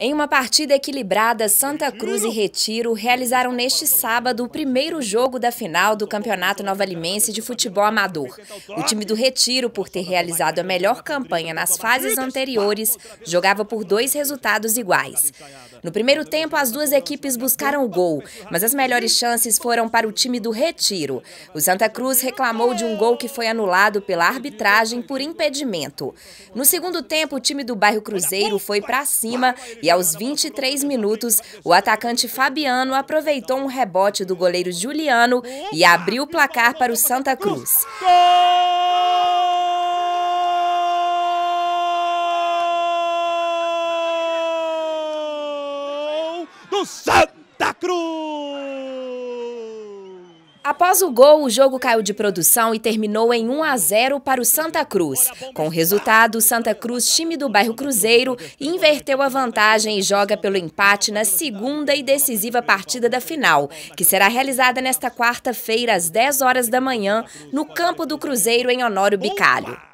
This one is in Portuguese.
Em uma partida equilibrada, Santa Cruz e Retiro realizaram neste sábado o primeiro jogo da final do Campeonato Nova Limense de Futebol Amador. O time do Retiro, por ter realizado a melhor campanha nas fases anteriores, jogava por dois resultados iguais. No primeiro tempo, as duas equipes buscaram o gol, mas as melhores chances foram para o time do Retiro. O Santa Cruz reclamou de um gol que foi anulado pela arbitragem por impedimento. No segundo tempo, o time do bairro Cruzeiro foi para cima e e aos 23 minutos, o atacante Fabiano aproveitou um rebote do goleiro Juliano e abriu o placar para o Santa Cruz. Gol do Santa Cruz! Após o gol, o jogo caiu de produção e terminou em 1 a 0 para o Santa Cruz. Com o resultado, o Santa Cruz, time do bairro Cruzeiro, inverteu a vantagem e joga pelo empate na segunda e decisiva partida da final, que será realizada nesta quarta-feira às 10 horas da manhã no campo do Cruzeiro em Honório Bicalho.